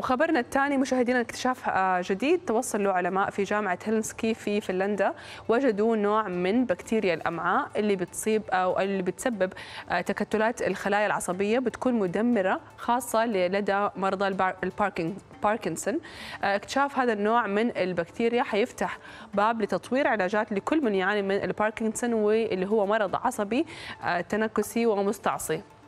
وخبرنا الثاني مشاهدينا اكتشاف آه، جديد توصل له علماء في جامعة هيلسكي في فنلندا وجدوا نوع من بكتيريا الأمعاء اللي بتصيب أو اللي بتسبب آه، تكتلات الخلايا العصبية بتكون مدمرة خاصة لدى مرضى الباركنسون باركنسون آه، اكتشاف هذا النوع من البكتيريا حيفتح باب لتطوير علاجات لكل من يعاني من الباركنسون واللي هو مرض عصبي تنكسي ومستعصي